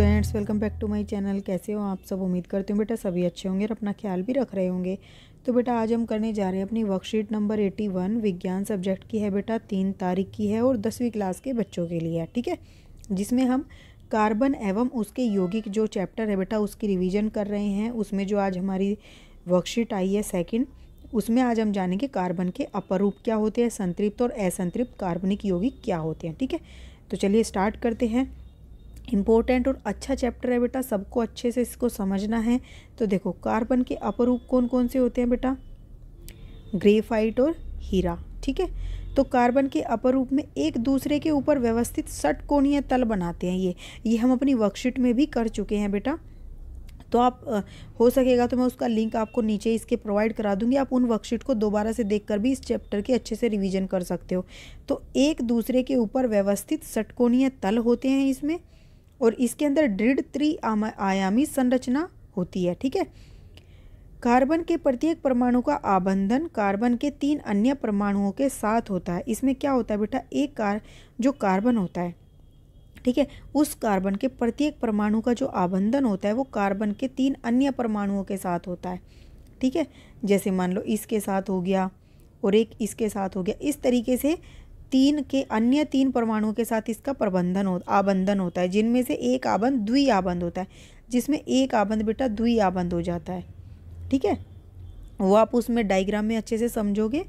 students welcome back to my channel कैसे हो आप सब उम्मीद करते हो बेटा सभी अच्छे होंगे और अपना ख्याल भी रख रहे होंगे तो बेटा आज हम करने जा रहे हैं अपनी वर्कशीट नंबर एटी वन विज्ञान सब्जेक्ट की है बेटा तीन तारीख की है और दसवीं क्लास के बच्चों के लिए है ठीक है जिसमें हम कार्बन एवं उसके यौगिक जो चैप्टर है बेटा उसकी रिविज़न कर रहे हैं उसमें जो आज हमारी वर्कशीट आई है सेकेंड उसमें आज हम जानेंगे कार्बन के अपरूप क्या होते हैं संतृप्त और असंतृप्त कार्बनिक यौगिक क्या होते हैं ठीक है तो चलिए स्टार्ट करते हैं इम्पोर्टेंट और अच्छा चैप्टर है बेटा सबको अच्छे से इसको समझना है तो देखो कार्बन के अपरूप कौन कौन से होते हैं बेटा ग्रेफाइट और हीरा ठीक है तो कार्बन के अपर रूप में एक दूसरे के ऊपर व्यवस्थित षटकोणीय तल बनाते हैं ये ये हम अपनी वर्कशीट में भी कर चुके हैं बेटा तो आप हो सकेगा तो मैं उसका लिंक आपको नीचे इसके प्रोवाइड करा दूंगी आप उन वर्कशीट को दोबारा से देखकर भी इस चैप्टर के अच्छे से रिवीजन कर सकते हो तो एक दूसरे के ऊपर व्यवस्थित षटकोणीय तल होते हैं इसमें और इसके अंदर दृढ़ त्रि आयामी संरचना होती है ठीक है कार्बन के प्रत्येक परमाणु का आबंधन कार्बन के तीन अन्य परमाणुओं के साथ होता है इसमें क्या होता है बेटा एक कार जो कार्बन होता है ठीक है उस कार्बन के प्रत्येक परमाणु का जो आबंधन होता है वो कार्बन के तीन अन्य परमाणुओं के साथ होता है ठीक है जैसे मान लो इसके साथ हो गया और एक इसके साथ हो गया इस तरीके से तीन के अन्य तीन परमाणुओं के साथ इसका प्रबंधन हो आबंधन होता है जिनमें से एक आबंध द्वि आबंध होता है जिसमें एक आबंध बेटा द्वि आबंध हो जाता है ठीक है वो आप उसमें डाइग्राम में अच्छे से समझोगे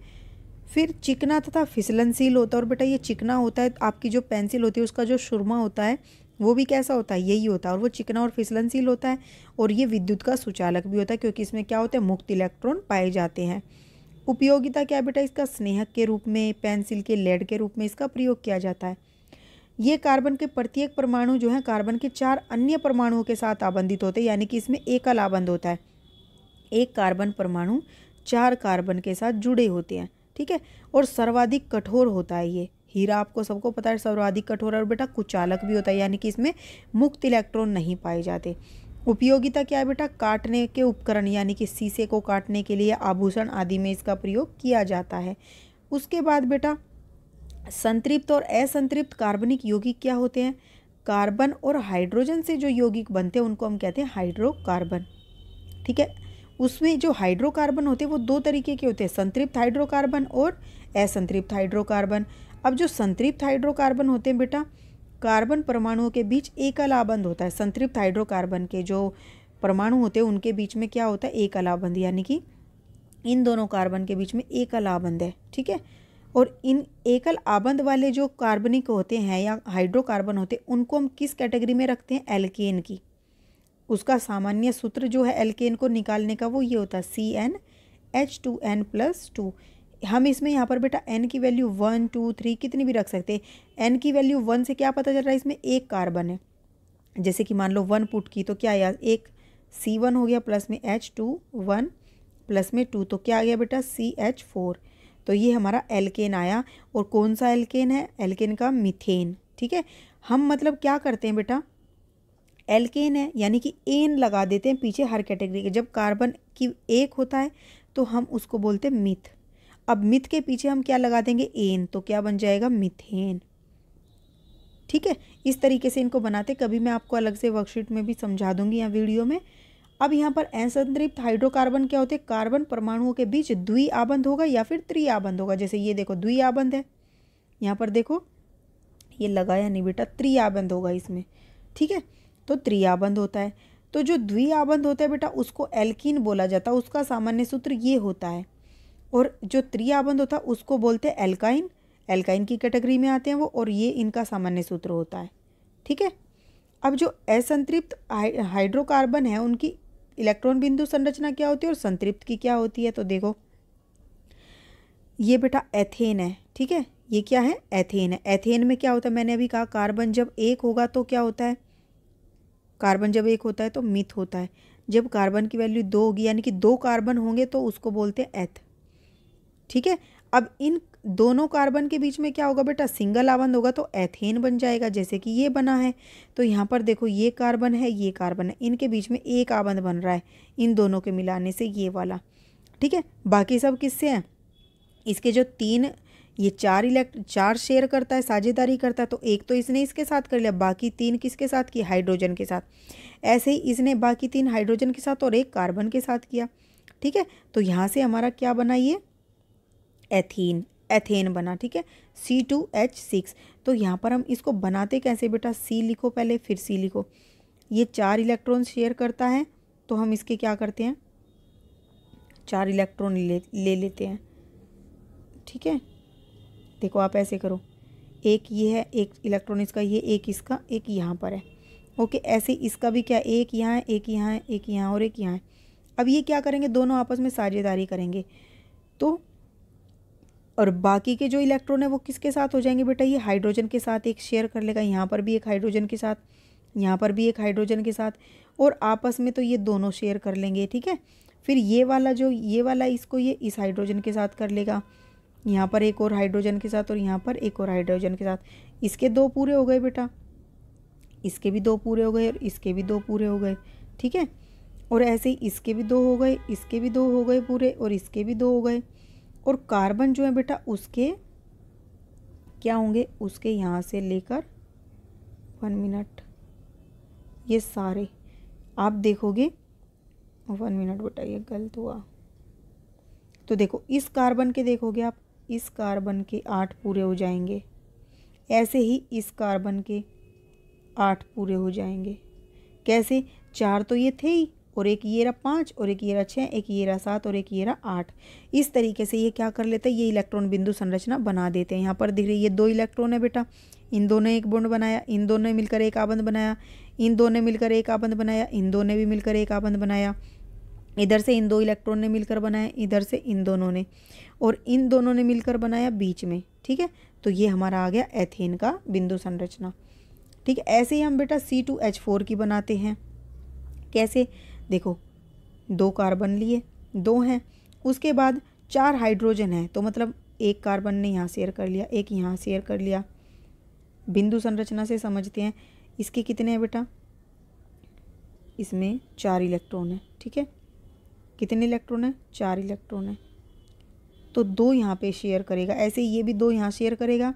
फिर चिकना तथा फिसलनशील होता है और बेटा ये चिकना होता है आपकी जो पेंसिल होती है उसका जो सुरमा होता है वो भी कैसा होता है यही होता है और वो चिकना और फिसलनशील होता है और ये विद्युत का सुचालक भी होता है क्योंकि इसमें क्या होता है मुक्त इलेक्ट्रॉन पाए जाते हैं उपयोगिता क्या बेटा इसका स्नेहक के रूप में पेंसिल के लेड के रूप में इसका प्रयोग किया जाता है ये कार्बन के प्रत्येक परमाणु जो है कार्बन के चार अन्य परमाणुओं के साथ आबंधित होते हैं यानी कि इसमें एकल आबंध होता है एक कार्बन परमाणु चार कार्बन के साथ जुड़े होते हैं ठीक है और सर्वाधिक कठोर होता है ये हीरा आपको सबको पता है सर्वाधिक कठोर और बेटा कुचालक भी होता है यानी कि इसमें मुक्त इलेक्ट्रॉन नहीं पाए जाते उपयोगिता क्या है बेटा काटने के उपकरण यानी कि शीशे को काटने के लिए आभूषण आदि में इसका प्रयोग किया जाता है उसके बाद बेटा संतृप्त और असंतृप्त कार्बनिक यौगिक क्या होते हैं कार्बन और हाइड्रोजन से जो यौगिक बनते हैं उनको हम कहते हैं हाइड्रोकार्बन ठीक है उसमें जो हाइड्रोकार्बन होते हैं वो दो तरीके के होते हैं संतृप्त हाइड्रोकार्बन और असंतृप्त हाइड्रोकार्बन अब जो संतृप्त हाइड्रोकार्बन होते हैं बेटा कार्बन परमाणुओं के बीच एकलाबंध होता है संतृप्त हाइड्रोकार्बन के जो परमाणु होते हैं उनके बीच में क्या होता है एक अलाबंद यानी कि इन दोनों कार्बन के बीच में एक आबंध है ठीक है और इन एकल आबंध वाले जो कार्बनिक होते हैं या हाइड्रोकार्बन होते हैं उनको हम किस कैटेगरी में रखते हैं एल्केन की उसका सामान्य सूत्र जो है एल्केन को निकालने का वो ये होता है C n H two n plus two हम इसमें यहाँ पर बेटा एन की वैल्यू वन टू थ्री कितनी भी रख सकते हैं एन की वैल्यू वन से क्या पता चल रहा है इसमें एक कार्बन है जैसे कि मान लो वन पुट की तो क्या आया एक सी वन हो गया प्लस में एच टू वन प्लस में टू तो क्या आ गया बेटा सी एच फोर तो ये हमारा एल्केन आया और कौन सा एल्केन है एल्केन का मिथेन ठीक है हम मतलब क्या करते हैं बेटा एल्केन है यानी कि एन लगा देते हैं पीछे हर कैटेगरी के जब कार्बन की एक होता है तो हम उसको बोलते हैं मिथ अब मिथ के पीछे हम क्या लगा देंगे एन तो क्या बन जाएगा मिथेन ठीक है इस तरीके से इनको बनाते कभी मैं आपको अलग से वर्कशीट में भी समझा दूंगी यहाँ वीडियो में अब यहाँ पर असंतृप्त हाइड्रोकार्बन क्या होते हैं कार्बन परमाणुओं के बीच द्वि आबंध होगा या फिर त्रि आबंध होगा जैसे ये देखो द्वि आबंध है यहाँ पर देखो ये लगाया नहीं बेटा त्रि आबंध होगा इसमें ठीक है तो आबंध होता है तो जो द्वि आबंध होता है बेटा उसको एल्कीन बोला जाता है उसका सामान्य सूत्र ये होता है और जो त्रियाबंध होता है उसको बोलते हैं एल्काइन एल्काइन की कैटेगरी में आते हैं वो और ये इनका सामान्य सूत्र होता है ठीक है अब जो असंतृप्त हाइड्रोकार्बन है उनकी इलेक्ट्रॉन बिंदु संरचना क्या होती है और संतृप्त की क्या होती है तो देखो ये बेटा एथेन है ठीक है ये क्या है एथेन है एथेन में क्या होता है मैंने अभी कहा कार्बन जब एक होगा तो क्या होता है कार्बन जब एक होता है तो मिथ होता है जब कार्बन की वैल्यू दो होगी यानी कि दो कार्बन होंगे तो उसको बोलते हैं एथ ठीक है अब इन दोनों कार्बन के बीच में क्या होगा बेटा सिंगल आवंद होगा तो एथेन बन जाएगा जैसे कि ये बना है तो यहाँ पर देखो ये कार्बन है ये कार्बन है इनके बीच में एक आवंद बन रहा है इन दोनों के मिलाने से ये वाला ठीक है बाकी सब किससे हैं इसके जो तीन ये चार इलेक्ट चार शेयर करता है साझेदारी करता है तो एक तो इसने इसके साथ कर लिया बाकी तीन किसके साथ किया हाइड्रोजन के साथ ऐसे ही इसने बाकी तीन हाइड्रोजन के साथ और एक कार्बन के साथ किया ठीक है तो यहाँ से हमारा क्या बना ये एथीन एथेन बना ठीक है सी टू एच सिक्स तो यहाँ पर हम इसको बनाते कैसे बेटा सी लिखो पहले फिर सी लिखो ये चार इलेक्ट्रॉन शेयर करता है तो हम इसके क्या करते हैं चार इलेक्ट्रॉन ले ले लेते हैं ठीक है देखो आप ऐसे करो एक ये है एक इलेक्ट्रॉन इसका ये एक इसका एक यहाँ पर है ओके ऐसे इसका भी क्या एक यहाँ है एक यहाँ है एक यहाँ और एक यहाँ है अब ये क्या करेंगे दोनों आपस में साझेदारी करेंगे तो और बाकी के जो इलेक्ट्रॉन है वो किसके साथ हो जाएंगे बेटा ये हाइड्रोजन के साथ एक शेयर कर लेगा यहाँ पर भी एक हाइड्रोजन के साथ यहाँ पर भी एक हाइड्रोजन के साथ और आपस में तो ये दोनों शेयर कर लेंगे ठीक है फिर ये वाला जो ये वाला इसको ये इस हाइड्रोजन के साथ कर लेगा यहाँ पर एक और हाइड्रोजन के साथ और यहाँ पर एक और हाइड्रोजन के साथ इसके दो पूरे हो गए बेटा इसके भी दो पूरे हो गए और इसके भी दो पूरे हो गए ठीक है और ऐसे ही इसके भी दो हो गए इसके भी दो हो गए पूरे और इसके भी दो हो गए और कार्बन जो है बेटा उसके क्या होंगे उसके यहाँ से लेकर वन मिनट ये सारे आप देखोगे वन मिनट बेटा ये गलत हुआ तो देखो इस कार्बन के देखोगे आप इस कार्बन के आठ पूरे हो जाएंगे ऐसे ही इस कार्बन के आठ पूरे हो जाएंगे कैसे चार तो ये थे ही और एक ये रहा पाँच और एक ये रहा छः एक ये रहा सात और एक ये रहा आठ इस तरीके से ये क्या कर लेते हैं ये इलेक्ट्रॉन बिंदु संरचना बना देते हैं यहाँ पर दिख रही है ये दो इलेक्ट्रॉन है बेटा इन दोनों ने एक बॉन्ड बनाया इन दोनों ने मिलकर एक आबंध बनाया इन दोनों ने मिलकर एक आबंध बनाया इन दोनों ने भी मिलकर एक आबंध बनाया इधर से इन दो इलेक्ट्रॉन ने मिलकर बनाया इधर से इन दोनों ने और इन दोनों ने मिलकर बनाया बीच में ठीक है तो ये हमारा आ गया एथेन का बिंदु संरचना ठीक है ऐसे ही हम बेटा सी टू एच फोर की बनाते हैं कैसे देखो दो कार्बन लिए दो हैं उसके बाद चार हाइड्रोजन हैं तो मतलब एक कार्बन ने यहाँ शेयर कर लिया एक यहाँ शेयर कर लिया बिंदु संरचना से समझते हैं इसके कितने हैं बेटा इसमें चार इलेक्ट्रॉन है ठीक है कितने इलेक्ट्रॉन है चार इलेक्ट्रॉन है तो दो यहाँ पे शेयर करेगा ऐसे ये भी दो यहाँ शेयर करेगा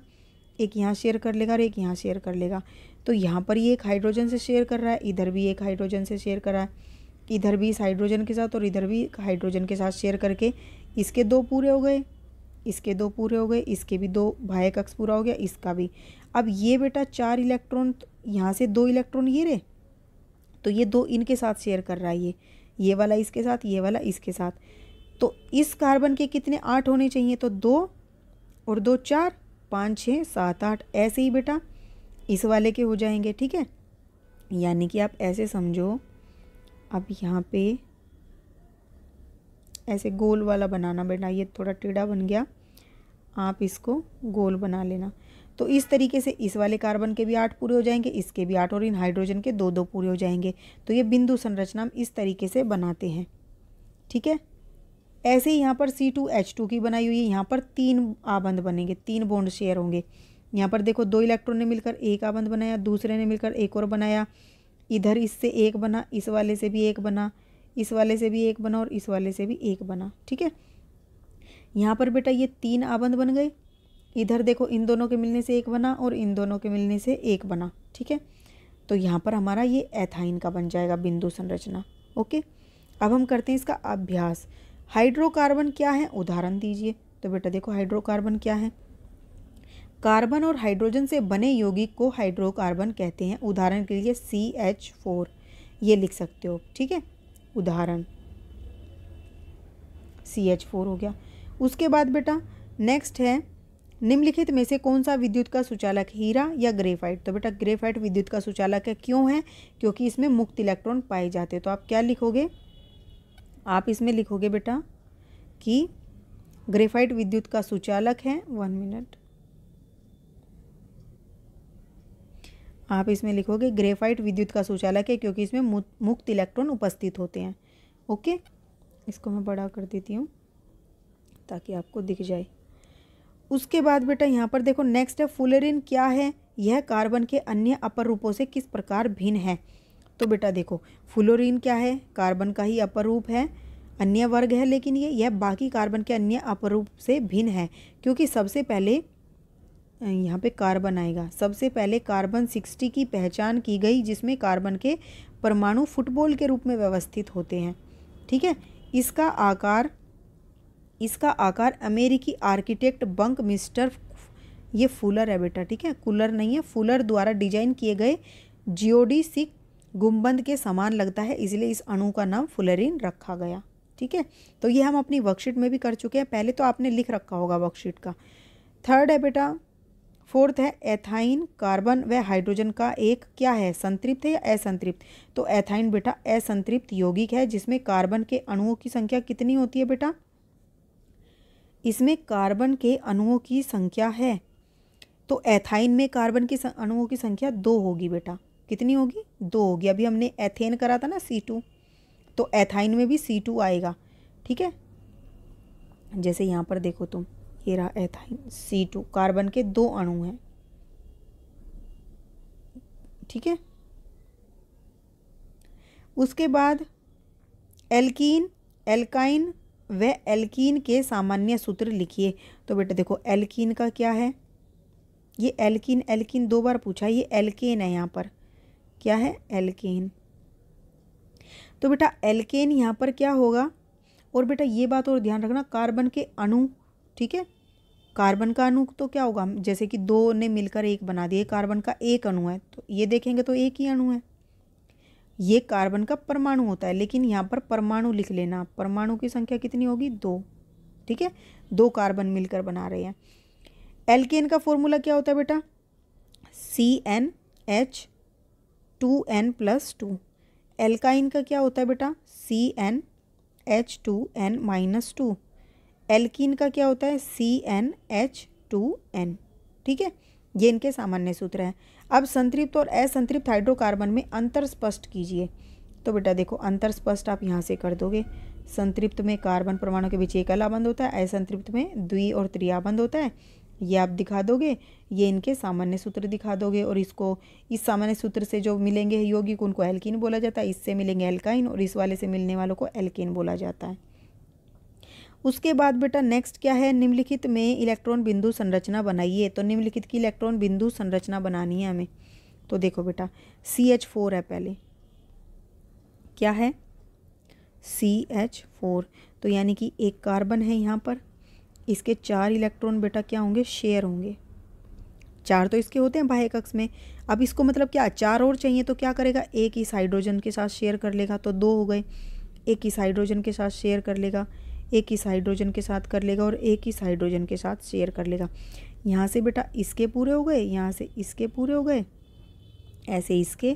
एक यहाँ शेयर कर लेगा और एक यहाँ शेयर कर लेगा तो यहाँ पर ये एक हाइड्रोजन से शेयर कर रहा है इधर भी एक हाइड्रोजन से शेयर कर रहा है इधर भी इस हाइड्रोजन के साथ और इधर भी हाइड्रोजन के साथ शेयर करके इसके दो पूरे हो गए इसके दो पूरे हो गए इसके भी दो भाई कक्ष पूरा हो गया इसका भी अब ये बेटा चार इलेक्ट्रॉन यहाँ से दो इलेक्ट्रॉन ये रहे तो ये दो इनके साथ शेयर कर रहा है ये ये वाला इसके साथ ये वाला इसके साथ तो इस कार्बन के कितने आठ होने चाहिए तो दो और दो चार पाँच छः सात आठ ऐसे ही बेटा इस वाले के हो जाएंगे ठीक है यानी कि आप ऐसे समझो अब यहाँ पे ऐसे गोल वाला बनाना बेटा ये थोड़ा टेढ़ा बन गया आप इसको गोल बना लेना तो इस तरीके से इस वाले कार्बन के भी आठ पूरे हो जाएंगे इसके भी आठ और इन हाइड्रोजन के दो दो पूरे हो जाएंगे तो ये बिंदु संरचना हम इस तरीके से बनाते हैं ठीक है ऐसे ही यहाँ पर सी टू एच टू की बनाई हुई है यहाँ पर तीन आबंध बनेंगे तीन बॉन्ड शेयर होंगे यहाँ पर देखो दो इलेक्ट्रॉन ने मिलकर एक आबंध बनाया दूसरे ने मिलकर एक और बनाया इधर इससे एक बना इस वाले से भी एक बना इस वाले से भी एक बना और इस वाले से भी एक बना ठीक है यहाँ पर बेटा ये तीन आबंद बन गए इधर देखो इन दोनों के मिलने से एक बना और इन दोनों के मिलने से एक बना ठीक है तो यहाँ पर हमारा ये एथाइन का बन जाएगा बिंदु संरचना ओके अब हम करते हैं इसका अभ्यास हाइड्रोकार्बन क्या है उदाहरण दीजिए तो बेटा देखो हाइड्रोकार्बन क्या है कार्बन और हाइड्रोजन से बने यौगिक को हाइड्रोकार्बन कहते हैं उदाहरण के लिए सी एच फोर ये लिख सकते हो ठीक है उदाहरण सी एच फोर हो गया उसके बाद बेटा नेक्स्ट है निम्नलिखित में से कौन सा विद्युत का सुचालक हीरा या ग्रेफाइट तो बेटा ग्रेफाइट विद्युत का सुचालक है क्यों है क्योंकि इसमें मुक्त इलेक्ट्रॉन पाए जाते तो आप क्या लिखोगे आप इसमें लिखोगे बेटा कि ग्रेफाइट विद्युत का सुचालक है वन मिनट आप इसमें लिखोगे ग्रेफाइट विद्युत का सुचालक है क्योंकि इसमें मुक्त इलेक्ट्रॉन उपस्थित होते हैं ओके इसको मैं बड़ा कर देती हूँ ताकि आपको दिख जाए उसके बाद बेटा यहाँ पर देखो नेक्स्ट है फुलेरिन क्या है यह कार्बन के अन्य अपर रूपों से किस प्रकार भिन्न है तो बेटा देखो फुलोरिन क्या है कार्बन का ही अपर रूप है अन्य वर्ग है लेकिन ये यह बाकी कार्बन के अन्य अपरूप से भिन्न है क्योंकि सबसे पहले यहाँ पे कार्बन आएगा सबसे पहले कार्बन सिक्सटी की पहचान की गई जिसमें कार्बन के परमाणु फुटबॉल के रूप में व्यवस्थित होते हैं ठीक है इसका आकार इसका आकार अमेरिकी आर्किटेक्ट बंक मिस्टर ये फूलर है बेटा ठीक है कूलर नहीं है फूलर द्वारा डिजाइन किए गए जियोडी सिक गुंबद के समान लगता है इसलिए इस अणु का नाम फुलरिन रखा गया ठीक है तो ये हम अपनी वर्कशीट में भी कर चुके हैं पहले तो आपने लिख रखा होगा वर्कशीट का थर्ड है बेटा फोर्थ है एथाइन कार्बन व हाइड्रोजन का एक क्या है संतृप्त है या असंतृप्त तो एथाइन बेटा असंतृप्त यौगिक है जिसमें कार्बन के अणुओं की संख्या कितनी होती है बेटा इसमें कार्बन के अणुओं की संख्या है तो एथाइन में कार्बन की अणुओं की संख्या दो होगी बेटा कितनी होगी दो होगी अभी हमने एथेन करा था ना सी टू तो एथाइन में भी सी टू आएगा ठीक है जैसे यहाँ पर देखो तुम ये एथाइन सी टू कार्बन के दो अणु हैं ठीक है उसके बाद एल्कीन एल्काइन व एल्कीन के सामान्य सूत्र लिखिए तो बेटा देखो एल्कीन का क्या है ये एल्कीन एल्कीन दो बार पूछा ये एल्केन है यहाँ पर क्या है एल्केन तो बेटा एल्केन यहाँ पर क्या होगा और बेटा ये बात और ध्यान रखना कार्बन के अणु ठीक है कार्बन का अणु तो क्या होगा जैसे कि दो ने मिलकर एक बना दिया कार्बन का एक अणु है तो ये देखेंगे तो एक ही अणु है ये कार्बन का परमाणु होता है लेकिन यहाँ पर परमाणु लिख लेना परमाणु की संख्या कितनी होगी दो ठीक है दो कार्बन मिलकर बना रहे हैं एल्केन का फॉर्मूला क्या होता है बेटा C n H two n plus two alkyne का क्या होता है बेटा C n H two n minus two alkene का क्या होता है C n H two n ठीक है ये इनके सामान्य सूत्र हैं अब संतृप्त और असंतृप्त हाइड्रोकार्बन में अंतर स्पष्ट कीजिए तो बेटा देखो अंतर स्पष्ट आप यहाँ से कर दोगे संतृप्त में कार्बन परमाणु के बीच एक अलाबंद होता है असंतृप्त में द्वि और त्रियाबंद होता है ये आप दिखा दोगे ये इनके सामान्य सूत्र दिखा दोगे और इसको इस सामान्य सूत्र से जो मिलेंगे यौगिक उनको एल्किन बोला जाता है इससे मिलेंगे एल्काइन और इस वाले से मिलने वालों को एल्किन बोला जाता है उसके बाद बेटा नेक्स्ट क्या है निम्नलिखित में इलेक्ट्रॉन बिंदु संरचना बनाइए तो निम्नलिखित की इलेक्ट्रॉन बिंदु संरचना बनानी है हमें तो देखो बेटा सी एच फोर है पहले क्या है सी एच फोर तो यानी कि एक कार्बन है यहाँ पर इसके चार इलेक्ट्रॉन बेटा क्या होंगे शेयर होंगे चार तो इसके होते हैं बाह्य कक्ष में अब इसको मतलब क्या चार और चाहिए तो क्या करेगा एक इस हाइड्रोजन के साथ शेयर कर लेगा तो दो हो गए एक इस हाइड्रोजन के साथ शेयर कर लेगा एक इस हाइड्रोजन के साथ कर लेगा और एक इस हाइड्रोजन के साथ शेयर कर लेगा यहाँ से बेटा इसके पूरे हो गए यहाँ से इसके पूरे हो गए ऐसे इसके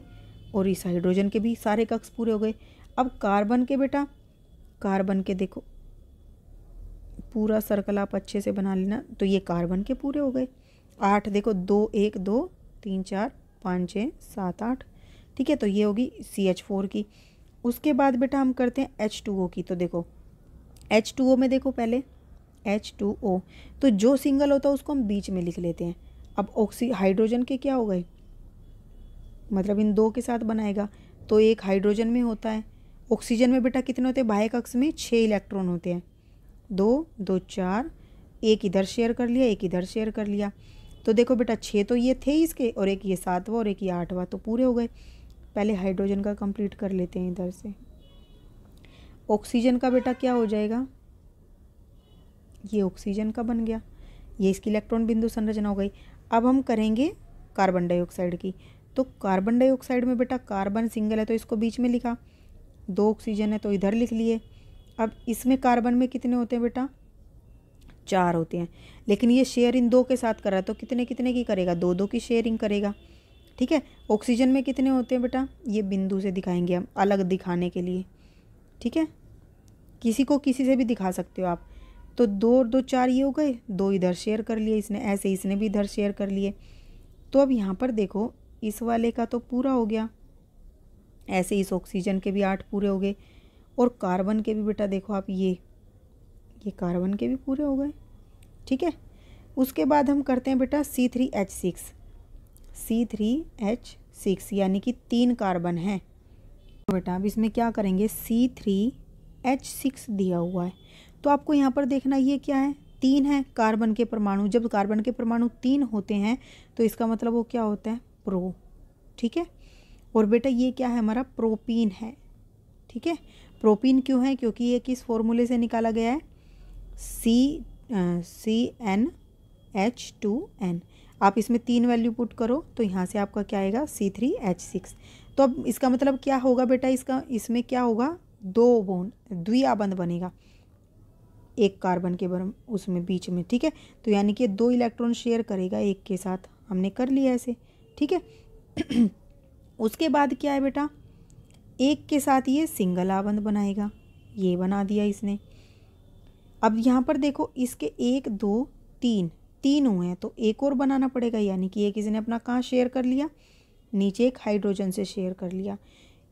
और इस हाइड्रोजन के भी सारे कक्ष पूरे हो गए अब कार्बन के बेटा कार्बन के देखो पूरा सर्कल आप अच्छे से बना लेना तो ये कार्बन के पूरे हो गए आठ देखो दो एक दो तीन चार पाँच छः सात आठ ठीक है तो ये होगी सी एच फोर की उसके बाद बेटा हम करते हैं एच टू ओ की तो देखो एच टू ओ में देखो पहले एच टू ओ तो जो सिंगल होता है उसको हम बीच में लिख लेते हैं अब ऑक्सी हाइड्रोजन के क्या हो गए मतलब इन दो के साथ बनाएगा तो एक हाइड्रोजन में होता है ऑक्सीजन में बेटा कितने होते हैं बाह्य कक्ष में छः इलेक्ट्रॉन होते हैं दो दो चार एक इधर शेयर कर लिया एक इधर शेयर कर लिया तो देखो बेटा छः तो ये थे इसके और एक ये सातवा और एक ये आठवा तो पूरे हो गए पहले हाइड्रोजन का कंप्लीट कर लेते हैं इधर से ऑक्सीजन का बेटा क्या हो जाएगा ये ऑक्सीजन का बन गया ये इसकी इलेक्ट्रॉन बिंदु संरचना हो गई अब हम करेंगे कार्बन डाइऑक्साइड की तो कार्बन डाइऑक्साइड में बेटा कार्बन सिंगल है तो इसको बीच में लिखा दो ऑक्सीजन है तो इधर लिख लिए अब इसमें कार्बन में कितने होते हैं बेटा चार होते हैं लेकिन ये शेयर इन दो के साथ कर रहा है तो कितने कितने की करेगा दो दो की शेयरिंग करेगा ठीक है ऑक्सीजन में कितने होते हैं बेटा ये बिंदु से दिखाएंगे हम अलग दिखाने के लिए ठीक है किसी को किसी से भी दिखा सकते हो आप तो दो और दो चार ये हो गए दो इधर शेयर कर लिए इसने ऐसे इसने भी इधर शेयर कर लिए तो अब यहाँ पर देखो इस वाले का तो पूरा हो गया ऐसे इस ऑक्सीजन के भी आठ पूरे हो गए और कार्बन के भी बेटा देखो आप ये ये कार्बन के भी पूरे हो गए ठीक है उसके बाद हम करते हैं बेटा C three H six C three H six यानी कि तीन कार्बन हैं तो बेटा अब इसमें क्या करेंगे सी थ्री एच सिक्स दिया हुआ है तो आपको यहाँ पर देखना ये क्या है तीन है कार्बन के परमाणु जब कार्बन के परमाणु तीन होते हैं तो इसका मतलब वो क्या होता है प्रो ठीक है और बेटा ये क्या है हमारा प्रोपीन है ठीक है प्रोपीन क्यों है क्योंकि ये किस फॉर्मूले से निकाला गया है C C n H two n आप इसमें तीन वैल्यू पुट करो तो यहाँ से आपका क्या आएगा सी थ्री एच सिक्स तो अब इसका मतलब क्या होगा बेटा इसका इसमें क्या होगा दो बोन द्वियाबंध बनेगा एक कार्बन के बर उसमें बीच में ठीक है तो यानी कि दो इलेक्ट्रॉन शेयर करेगा एक के साथ हमने कर लिया ऐसे ठीक है उसके बाद क्या है बेटा एक के साथ ये सिंगल आबंध बनाएगा ये बना दिया इसने अब यहाँ पर देखो इसके एक दो तीन तीन हुए हैं तो एक और बनाना पड़ेगा यानी कि एक इसने अपना कहाँ शेयर कर लिया नीचे एक हाइड्रोजन से शेयर कर लिया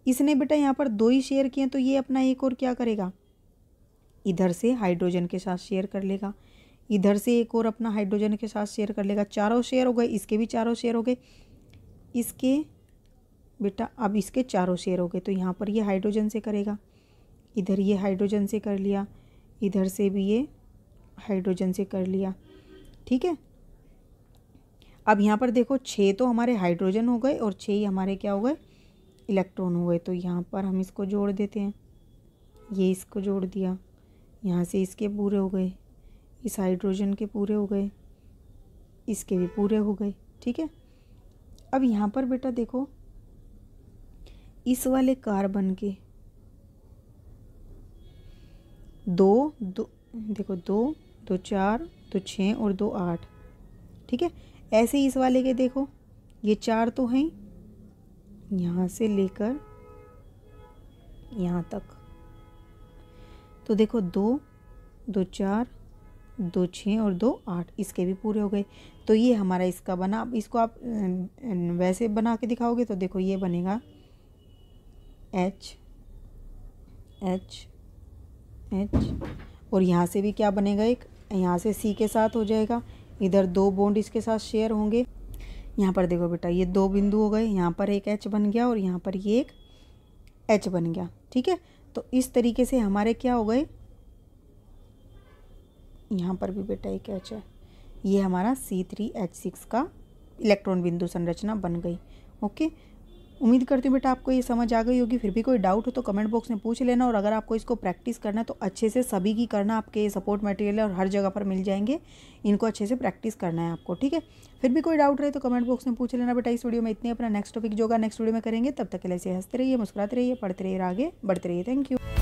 इसने बेटा यहाँ पर दो ही शेयर किए तो ये अपना एक और क्या करेगा इधर से हाइड्रोजन के साथ शेयर कर लेगा इधर से एक और अपना हाइड्रोजन के साथ शेयर कर लेगा चारों शेयर हो गए इसके भी चारों शेयर हो गए इसके बेटा अब इसके चारों शेयर हो गए तो यहाँ पर ये हाइड्रोजन से करेगा इधर ये हाइड्रोजन से कर लिया इधर से भी ये हाइड्रोजन से कर लिया ठीक है अब यहाँ पर देखो छः तो हमारे हाइड्रोजन हो गए और छः ही हमारे क्या हो गए इलेक्ट्रॉन हुए तो यहाँ पर हम इसको जोड़ देते हैं ये इसको जोड़ दिया यहाँ से इसके पूरे हो गए इस हाइड्रोजन के पूरे हो गए इसके भी पूरे हो गए ठीक है अब यहाँ पर बेटा देखो इस वाले कार्बन के दो दो देखो दो दो चार दो छः और दो आठ ठीक है ऐसे ही इस वाले के देखो ये चार तो हैं यहाँ से लेकर यहाँ तक तो देखो दो दो चार दो छः और दो आठ इसके भी पूरे हो गए तो ये हमारा इसका बना अब इसको आप वैसे बना के दिखाओगे तो देखो ये बनेगा एच एच एच और यहाँ से भी क्या बनेगा एक यहाँ से सी के साथ हो जाएगा इधर दो बोंड इसके साथ शेयर होंगे यहाँ पर देखो बेटा ये दो बिंदु हो गए यहाँ पर एक एच बन गया और यहाँ पर ये एक एच बन गया ठीक है तो इस तरीके से हमारे क्या हो गए यहाँ पर भी बेटा एक एच है ये हमारा सी थ्री एच सिक्स का इलेक्ट्रॉन बिंदु संरचना बन गई ओके उम्मीद करती हूँ बेटा आपको ये समझ आ गई होगी फिर भी कोई डाउट हो तो कमेंट बॉक्स में पूछ लेना और अगर आपको इसको प्रैक्टिस करना है तो अच्छे से सभी की करना आपके सपोर्ट मटेरियल और हर जगह पर मिल जाएंगे इनको अच्छे से प्रैक्टिस करना है आपको ठीक है फिर भी कोई डाउट रहे तो कमेंट बॉक्स में पूछ लेना बेटा इस वीडियो में इतने अपना नेक्स्ट टॉपिक जो होगा नेक्स्ट वीडियो में करेंगे तब तक के लिए हंसते रहिए मुस्कुराते रहिए पढ़ते रहिए आगे बढ़ते रहिए थैंक यू